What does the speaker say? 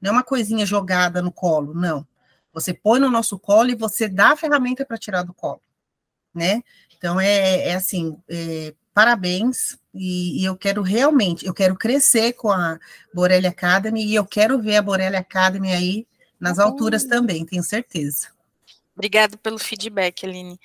Não é uma coisinha jogada no colo, não. Você põe no nosso colo e você dá a ferramenta para tirar do colo, né? Então, é, é assim, é, parabéns, e, e, eu quero realmente, eu quero crescer com a Borelli Academy, e eu quero ver a Borelli Academy aí nas uhum. alturas também, tenho certeza. Obrigada pelo feedback, Aline.